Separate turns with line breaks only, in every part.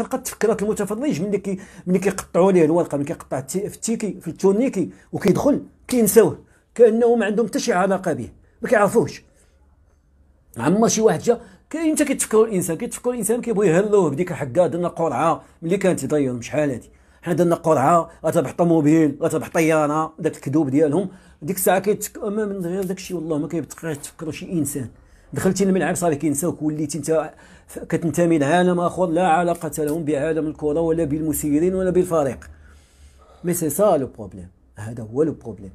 تلقى التفكيرات المتفرج ملي من ملي كيقطعوا ليه الورقه ملي كيقطع في التيكي في التورنيكي وكيدخل كينساوه كانه ما عندهم حتى شي علاقه به ما كيعرفوش عما شي واحد جا كاين حتى كيتفكروا الانسان كيتفكروا الانسان كيبغي يهلوه بديك الحقه درنا قرعه ملي كانت يضيعوا شحال هادي حنا درنا قرعه غتربح طوموبيل غتربح طياره داك الكذوب ديالهم ديك الساعه كيتك من غير داك الشيء والله ما كيبقاش تفكروا شي انسان دخلتي للملعب صافي كينساوك وليتي انت كتنتمي لعالم اخر لا علاقه لهم بعالم الكره ولا بالمسيرين ولا بالفريق مي سي سا لو بروبليم هذا هو لو بروبليم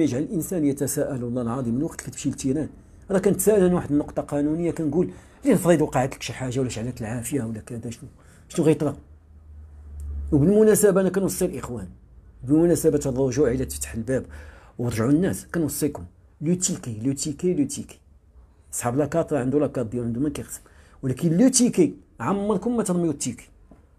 يجعل الانسان يتساءل والله العظيم من وقت كتمشي للتيران راه كنتساءل انا واحد النقطه قانونيه كنقول ليه فريد وقعت لك شي حاجه ولا شعلت العافيه ولا كذا شنو شنو غيطرا وبالمناسبه انا كنوصي الاخوان بمناسبه الرجوع الى تفتح الباب ورجعوا الناس كنوصيكم لو تيكي لو تيكي لو تيكي صحاب راه عنده لاكارت ديالو عنده ما كيخدم ولكن لو تيكي عمركم ما ترميو التيكي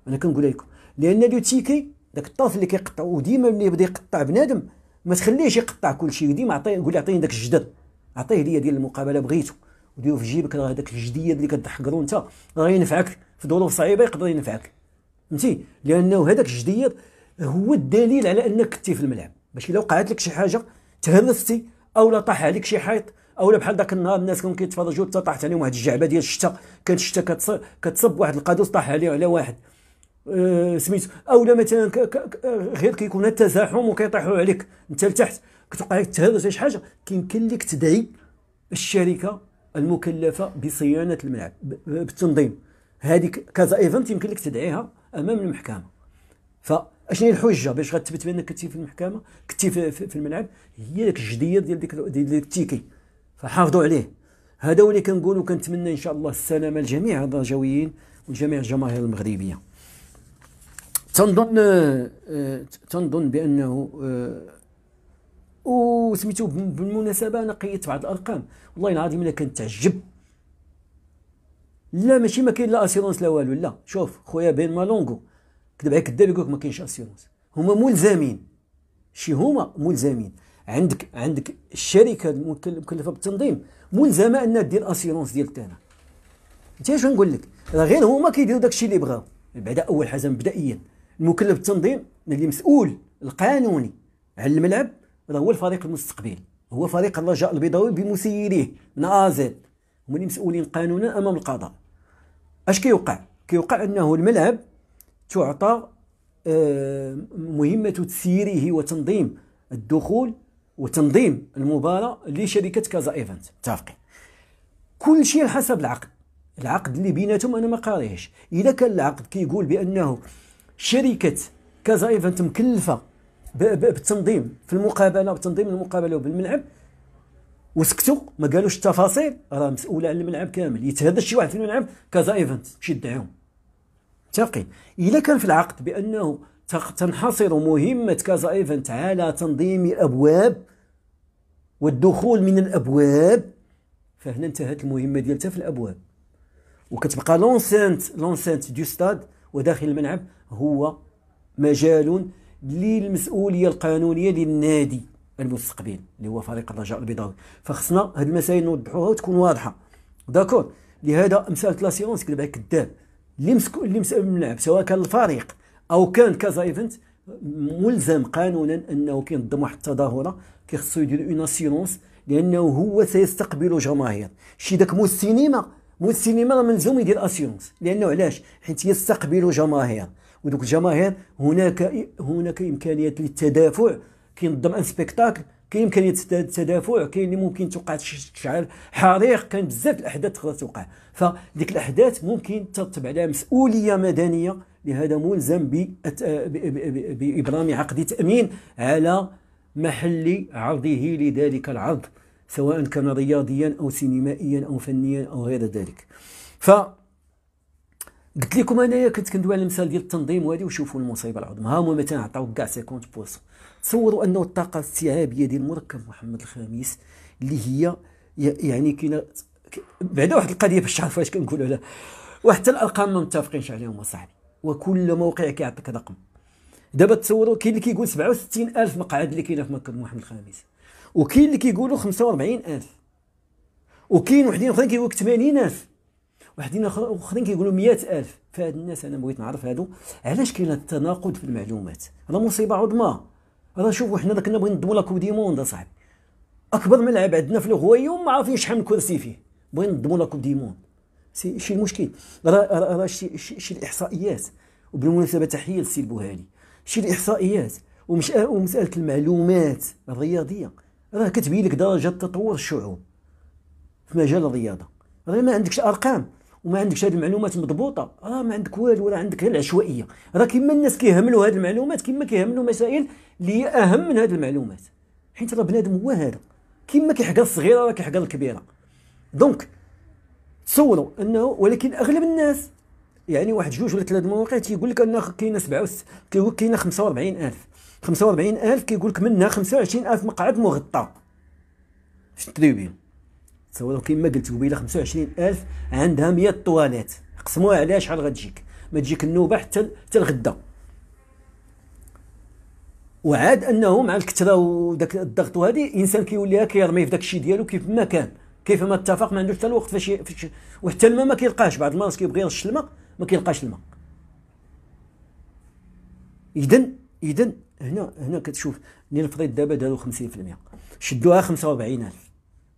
انا كنقولها لكم لان لو تيكي داك الطرف اللي كيقطع وديما ملي يبدا يقطع بنادم ما تخليهش يقطع كل شيء ديما عطيه قول عطيني داك الجدد عطيه ليا ديال المقابله بغيتو وديرو في جيبك راه داك الجديه اللي كتحقرو انت راه ينفعك في ظروف صعيبه يقدر ينفعك فهمتي لانه هذاك الجديد هو الدليل على انك كنتي في الملعب باش الا وقعت لك شي حاجه تهرستي او لا طاح عليك شي حيط اولا بحال ذاك النهار الناس كانوا كيتفرجوا حتى طاحت عليهم واحد الجعبه ديال الشتاء كانت الشتاء كتصب, كتصب واحد القادوس طاح عليه على واحد سميت آه، سميتو اولا مثلا غير كيكون التزاحم وكيطيحوا عليك انت لتحت كتوقع لك تهرس شي حاجه كيمكن لك تدعي الشركه المكلفه بصيانه الملعب بالتنظيم هذيك كذا ايفنت يمكن لك تدعيها امام المحكمه فاشنو هي الحجه باش غتثبت بانك كنتي في المحكمه كنتي في, الملعب هي ديك الجديه ديال ديك ديال التيكي فحافظوا عليه هذا هو اللي كنقول وكنتمنى ان شاء الله السلامه لجميع الرجويين وجميع الجماهير المغربيه تنظن آه، تنظن بانه آه، وسميتو بالمناسبه انا قيدت بعض الارقام والله العظيم الا كنت تعجب لا ماشي ما كاين لا اسيرونس لا والو لا شوف خويا بين مالونغو كذب عليك كذاب يقول لك ما كاينش اسيرونس هما ملزمين شي هما ملزمين عندك عندك الشركه المكلفه بالتنظيم ملزمه انها دير اسيرونس ديال الثاني انت اش نقول لك راه غير هما كيديروا داكشي اللي بغاو بعدا اول حاجه مبدئيا المكلف بالتنظيم اللي مسؤول القانوني على الملعب راه هو الفريق المستقبلي هو فريق الرجاء البيضاوي بمسيريه من ازد هما اللي مسؤولين قانونا امام القضاء اش كيوقع كيوقع انه الملعب تعطى آه، مهمه تسييره وتنظيم الدخول وتنظيم المباراه لشركه كازا ايفنت متفقين كل شيء حسب العقد العقد اللي بيناتهم انا ما قاريهش اذا كان العقد كيقول كي بانه شركه كازا ايفنت مكلفه بالتنظيم في المقابله بتنظيم المقابله وبالملعب وسكتوا ما قالوش التفاصيل راه مسؤوله على الملعب كامل يتهدى شي واحد في الملعب كازا ايفنت شي دعيهم متفقين اذا كان في العقد بانه تنحصر مهمة كازا ايفنت على تنظيم الأبواب والدخول من الأبواب فهنا انتهت المهمة ديالتها في الأبواب وكتبقى لونسانت لونسانت دو ستاد وداخل الملعب هو مجال للمسؤولية القانونية للنادي المستقبل اللي هو فريق الرجاء البيضاوي فخصنا هاد المسائل نوضحوها وتكون واضحة داكور لهذا مسألة لاسيونس كذا كذاب اللي مسكو اللي مسؤول الملعب سواء كان الفريق او كان كازا ايفنت ملزم قانونا انه كينظم واحد التظاهره كيخصو يدير اون اسيرونس لانه هو سيستقبل جماهير شي داك مو السينما مو السينما ملزوم يدير اسيرونس لانه علاش حيت يستقبل جماهير ودوك الجماهير هناك هناك امكانيات للتدافع كينظم ان سبيكتاكل كاين امكانيه التدافع كاين اللي ممكن توقع تشعل حريق كاين بزاف الاحداث تقدر توقع فديك الاحداث ممكن ترتب عليها مسؤوليه مدنيه لهذا ملزم آه، بإبرام عقد تأمين على محل عرضه لذلك العرض سواء كان رياضيا أو سينمائيا أو فنيا أو غير ذلك ف قلت لكم انايا كنت كندوي على المثال ديال التنظيم وهذه وشوفوا المصيبه العظمى ها هما مثلا عطاو كاع 50% تصوروا انه الطاقه الاستيعابيه ديال مركب محمد الخامس اللي هي يعني كاينه بعدا واحد القضيه باش تعرفوا اش كنقولوا لها وحتى الارقام ما متفقينش عليهم اصاحبي وكل موقع كيعطيك رقم دابا تصوروا كاين اللي كيقول 67 الف مقعد اللي كاينه في مركز محمد الخامس وكاين اللي كيقولوا 45 الف وكاين وحدين اخرين كيقولوا لك 80 الف وحدين اخرين كيقولوا 100 الف فهاد الناس انا بغيت نعرف هادو علاش كاين التناقض في المعلومات راه مصيبه عظمى راه شوفوا حنا كنا بغينا ندوي لاكو دي موند اصاحبي اكبر ملعب عندنا في الغويوم ما عارفين شحال من كرسي فيه بغينا ندوي لاكو دي موند سي شي المشكل راه راه شي, شي الاحصائيات وبالمناسبه تحيه للسي البوهاني شي الاحصائيات ومش ومساله المعلومات الرياضيه راه كتبين لك درجه تطور الشعوب في مجال الرياضه راه ما عندكش ارقام وما عندكش هذه المعلومات مضبوطه راه ما عندك والو راه عندك غير العشوائيه راه كيما الناس كيهملوا هذه المعلومات كيما كيهملوا مسائل اللي اهم من هذه المعلومات حيت راه بنادم هو هذا كيما كيحقر الصغيره راه كيحقر الكبيره دونك تصوروا انه ولكن اغلب الناس يعني واحد جوج ولا ثلاث مواقع تيقول لك انه كاينه وست كيقول لك كاينه 45000 45000 كيقول لك منها 25000 مقعد مغطى في التريبين تصوروا كيما قلت قبيله 25000 عندها 100 طواليت قسموها عليها شحال غتجيك ما تجيك النوبه حتى حتى الغدا وعاد انه مع الكثره وداك الضغط وهذه الانسان كيوليها كيرمي في داك الشيء ديالو كيف ما كان كيف ما اتفق ما عندوش حتى الوقت فاش فاش وحتى الماء ما كيلقاش بعض المرات كيبغي يرش الماء ما كيلقاش الماء اذا اذا هنا هنا كتشوف اللي دابا داروا 50% شدوها 45000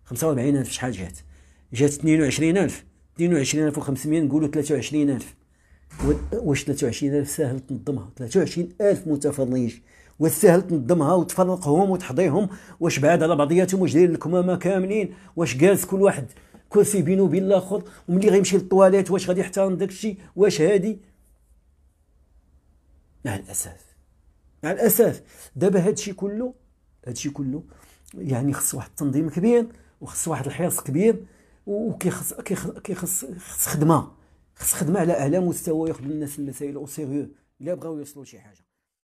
45000 شحال جات جات 22000 22500 نقولوا 23000 واش 23000 ساهل تنظمها 23000 متفرج والسهل تنظمها وتفرقهم وتحضيهم واش بعاد على بعضياتهم واش داير الكمامه كاملين واش جالس كل واحد كرسي بينه وبين الاخر وملي غيمشي للطواليت واش غادي يحترم داك الشيء واش هادي مع الاسف مع الاسف دابا هادشي كله هادشي كله يعني خص واحد التنظيم كبير وخص واحد الحرص كبير وكيخص كيخص خص خدمه خص خدمه على اعلى مستوى ياخذ الناس المسائل او سيريو الا بغاو يوصلوا لشي حاجه